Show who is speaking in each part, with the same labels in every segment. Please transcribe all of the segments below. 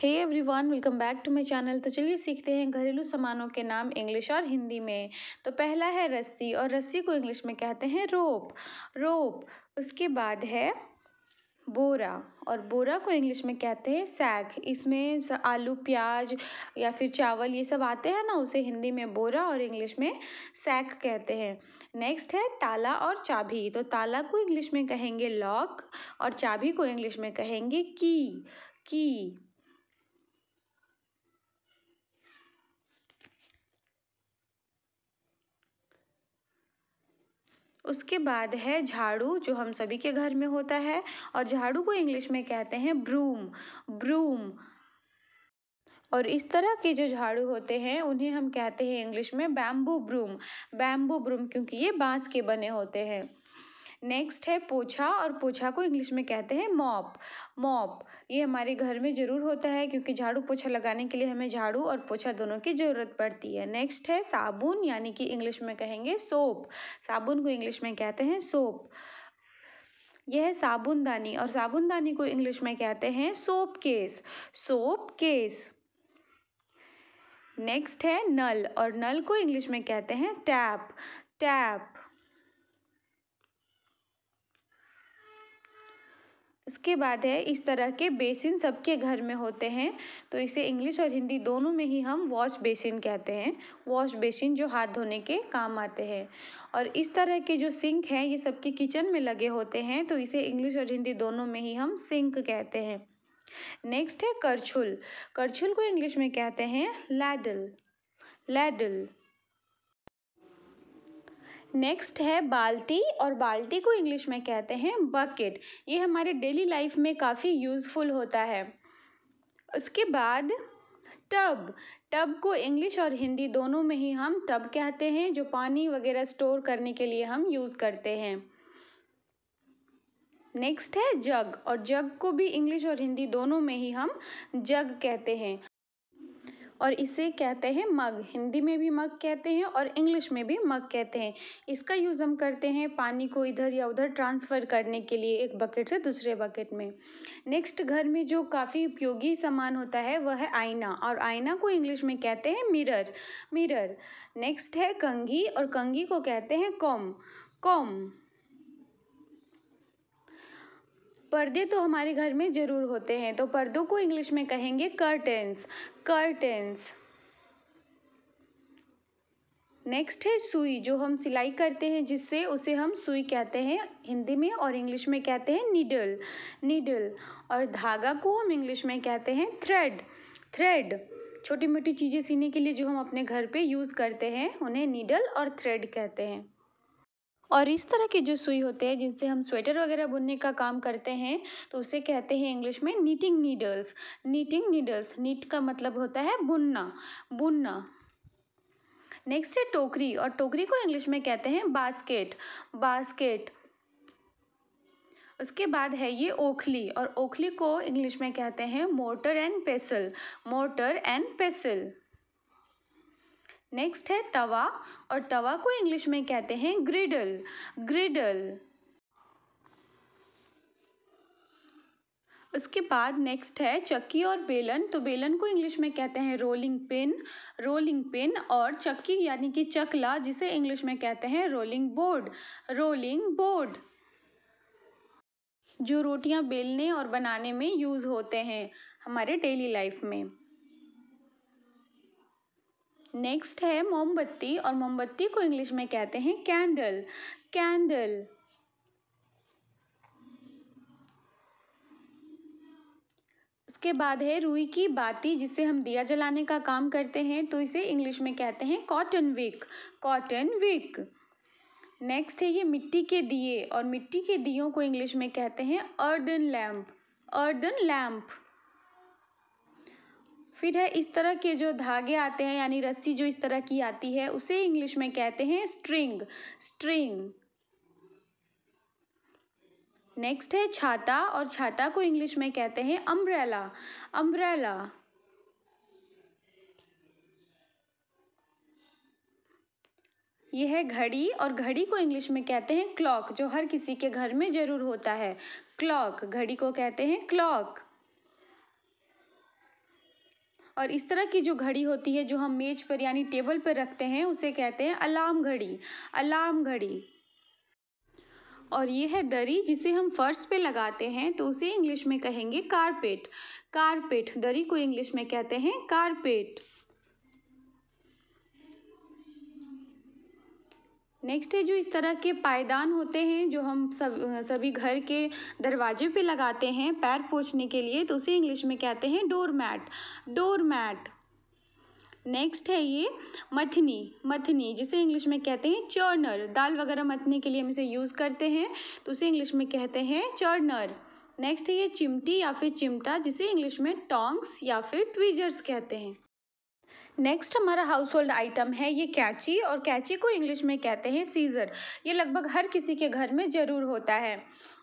Speaker 1: hey everyone welcome back to my channel तो चलिए सीखते हैं घरेलू सामानों के नाम इंग्लिश और हिंदी में तो पहला है रस्सी और रस्सी को इंग्लिश में कहते हैं रोप रोप उसके बाद है बोरा और बोरा को इंग्लिश में कहते हैं सैग इसमें आलू प्याज या फिर चावल ये सब आते हैं ना उसे हिंदी में बोरा और इंग्लिश में सैक कहते हैं नेक्स्ट है ताला और चाबी तो ताला को इंग्लिश में कहेंगे लॉक और चाबी को इंग्लिश में कहेंगे की की उसके बाद है झाड़ू जो हम सभी के घर में होता है और झाड़ू को इंग्लिश में कहते हैं ब्रूम ब्रूम और इस तरह के जो झाड़ू होते हैं उन्हें हम कहते हैं इंग्लिश में बैम्बू ब्रूम बैम्बू ब्रूम क्योंकि ये बांस के बने होते हैं नेक्स्ट है पोछा और पोछा को इंग्लिश में कहते हैं मॉप मॉप ये हमारे घर में ज़रूर होता है क्योंकि झाड़ू पोछा लगाने के लिए हमें झाड़ू और पोछा दोनों की ज़रूरत पड़ती है नेक्स्ट है साबुन यानी कि इंग्लिश में कहेंगे सोप साबुन को इंग्लिश में कहते हैं सोप यह है साबुनदानी और साबुनदानी को इंग्लिश में कहते हैं soap case soap case next है नल और नल को इंग्लिश में कहते हैं टैप टैप उसके बाद है इस तरह के बेसिन सबके घर में होते हैं तो इसे इंग्लिश और हिंदी दोनों में ही हम वॉश बेसिन कहते हैं वॉश बेसिन जो हाथ धोने के काम आते हैं और इस तरह के जो सिंक हैं ये सबके किचन में लगे होते हैं तो इसे इंग्लिश और हिंदी दोनों में ही हम सिंक कहते हैं नेक्स्ट है करछुल करछुल को इंग्लिश में कहते हैं लैडल लैडल नेक्स्ट है बाल्टी और बाल्टी को इंग्लिश में कहते हैं बकेट ये हमारे डेली लाइफ में काफ़ी यूज़फुल होता है उसके बाद टब टब को इंग्लिश और हिंदी दोनों में ही हम टब कहते हैं जो पानी वगैरह स्टोर करने के लिए हम यूज़ करते हैं नेक्स्ट है जग और जग को भी इंग्लिश और हिंदी दोनों में ही हम जग कहते हैं और इसे कहते हैं मग हिंदी में भी मग कहते हैं और इंग्लिश में भी मग कहते हैं इसका यूज़ हम करते हैं पानी को इधर या उधर ट्रांसफ़र करने के लिए एक बकेट से दूसरे बकेट में नेक्स्ट घर में जो काफ़ी उपयोगी सामान होता है वह है आईना और आईना को इंग्लिश में कहते हैं मिरर मिरर नेक्स्ट है कंघी और कंघी को कहते हैं कॉम कॉम पर्दे तो हमारे घर में ज़रूर होते हैं तो पर्दों को इंग्लिश में कहेंगे कर्टेंस कर्टेंस नेक्स्ट है सुई जो हम सिलाई करते हैं जिससे उसे हम सुई कहते हैं हिंदी में और इंग्लिश में कहते हैं नीडल नीडल और धागा को हम इंग्लिश में कहते हैं थ्रेड थ्रेड छोटी मोटी चीज़ें सीने के लिए जो हम अपने घर पे यूज़ करते हैं उन्हें नीडल और थ्रेड कहते हैं और इस तरह के जो सुई होते हैं जिनसे हम स्वेटर वगैरह बुनने का काम करते हैं तो उसे कहते हैं इंग्लिश में knitting needles knitting needles knit का मतलब होता है बुनना बुनना नेक्स्ट है टोकरी और टोकरी को इंग्लिश में कहते हैं बास्केट बास्केट उसके बाद है ये ओखली और ओखली को इंग्लिश में कहते हैं mortar and pestle mortar and pestle next है तवा और तवा को इंग्लिश में कहते हैं ग्रिडल ग्रिडल उसके बाद नेक्स्ट है चक्की और बेलन तो बेलन को इंग्लिश में कहते हैं रोलिंग पिन रोलिंग पिन और चक्की यानी कि चकला जिसे इंग्लिश में कहते हैं रोलिंग बोर्ड रोलिंग बोर्ड जो रोटियां बेलने और बनाने में यूज़ होते हैं हमारे डेली लाइफ में नेक्स्ट है मोमबत्ती और मोमबत्ती को इंग्लिश में कहते हैं कैंडल कैंडल उसके बाद है रुई की बाती जिसे हम दिया जलाने का काम करते हैं तो इसे इंग्लिश में कहते हैं cotton wick cotton wick next है ये मिट्टी के दिए और मिट्टी के दियों को इंग्लिश में कहते हैं अर्दन लैम्प अर्दन लैम्प फिर है इस तरह के जो धागे आते हैं यानी रस्सी जो इस तरह की आती है उसे इंग्लिश में कहते हैं स्ट्रिंग स्ट्रिंग नेक्स्ट है छाता और छाता को इंग्लिश में कहते हैं अम्ब्रेला अम्ब्रेला यह है घड़ी और घड़ी को इंग्लिश में कहते हैं क्लॉक जो हर किसी के घर में ज़रूर होता है क्लॉक घड़ी को कहते हैं क्लॉक और इस तरह की जो घड़ी होती है जो हम मेज पर यानी टेबल पर रखते हैं उसे कहते हैं अलार्म घड़ी अलार्म घड़ी और ये है दरी जिसे हम फर्श पे लगाते हैं तो उसे इंग्लिश में कहेंगे कारपेट कारपेट दरी को इंग्लिश में कहते हैं कारपेट नेक्स्ट है जो इस तरह के पायदान होते हैं जो हम सब सभी घर के दरवाजे पे लगाते हैं पैर पोछने के लिए तो उसे इंग्लिश में कहते हैं doormat doormat next है ये मथनी मथनी जिसे इंग्लिश में कहते हैं चर्नर दाल वगैरह मथने के लिए हम इसे यूज़ करते हैं तो उसे इंग्लिश में कहते हैं चर्नर नेक्स्ट है ये चिमटी या फिर चिमटा जिसे इंग्लिश में टोंग्स या फिर ट्वीजर्स कहते हैं नेक्स्ट हमारा हाउस होल्ड आइटम है ये कैची और कैची को इंग्लिश में कहते हैं सीज़र ये लगभग हर किसी के घर में ज़रूर होता है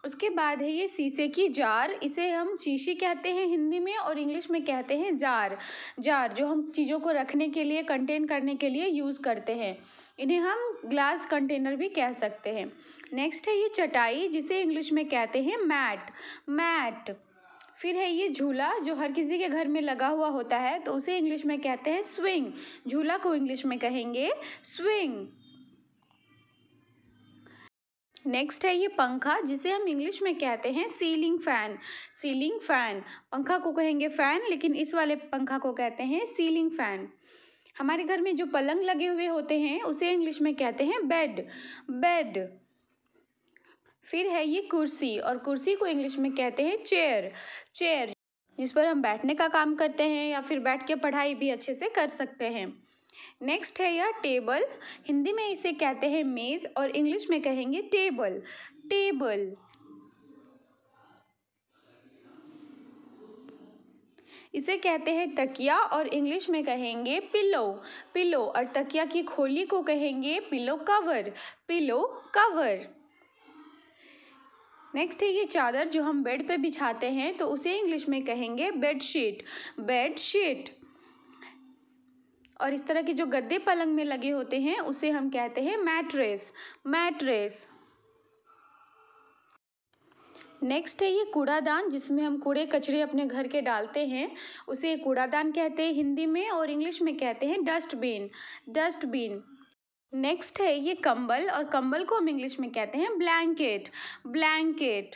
Speaker 1: उसके बाद है ये शीशे की जार इसे हम शीशी कहते हैं हिंदी में और इंग्लिश में कहते हैं जार जार जो हम चीज़ों को रखने के लिए कंटेन करने के लिए यूज़ करते हैं इन्हें हम ग्लास कंटेनर भी कह सकते हैं नेक्स्ट है ये चटाई जिसे इंग्लिश में कहते हैं मैट मैट फिर है ये झूला जो हर किसी के घर में लगा हुआ होता है तो उसे इंग्लिश में कहते हैं स्विंग झूला को इंग्लिश में कहेंगे स्विंग नेक्स्ट है ये पंखा जिसे हम इंग्लिश में कहते हैं सीलिंग फैन सीलिंग फैन पंखा को कहेंगे फैन लेकिन इस वाले पंखा को कहते हैं सीलिंग फैन हमारे घर में जो पलंग लगे हुए होते हैं उसे इंग्लिश में कहते हैं बेड बेड फिर है ये कुर्सी और कुर्सी को इंग्लिश में कहते हैं चेयर चेयर जिस पर हम बैठने का काम करते हैं या फिर बैठ के पढ़ाई भी अच्छे से कर सकते हैं नेक्स्ट है यह टेबल हिंदी में इसे कहते हैं मेज़ और इंग्लिश में कहेंगे टेबल टेबल इसे कहते हैं तकिया और इंग्लिश में कहेंगे पिलो पिलो और तकिया की खोली को कहेंगे pillow cover pillow cover next है ये चादर जो हम बेड पे बिछाते हैं तो उसे इंग्लिश में कहेंगे बेड शीट बेड शीट और इस तरह के जो गद्दे पलंग में लगे होते हैं उसे हम कहते हैं मैट्रेस मैट्रेस नेक्स्ट है ये कूड़ादान जिसमें हम कूड़े कचरे अपने घर के डालते हैं उसे कूड़ादान कहते हैं हिंदी में और इंग्लिश में कहते हैं डस्टबिन डस्टबिन नेक्स्ट है ये कंबल और कंबल को हम इंग्लिश में कहते हैं blanket blanket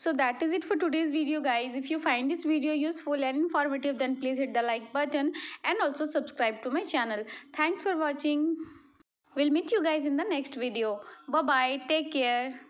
Speaker 1: so that is it for today's video guys if you find this video useful and informative then please hit the like button and also subscribe to my channel thanks for watching we'll meet you guys in the next video bye bye take care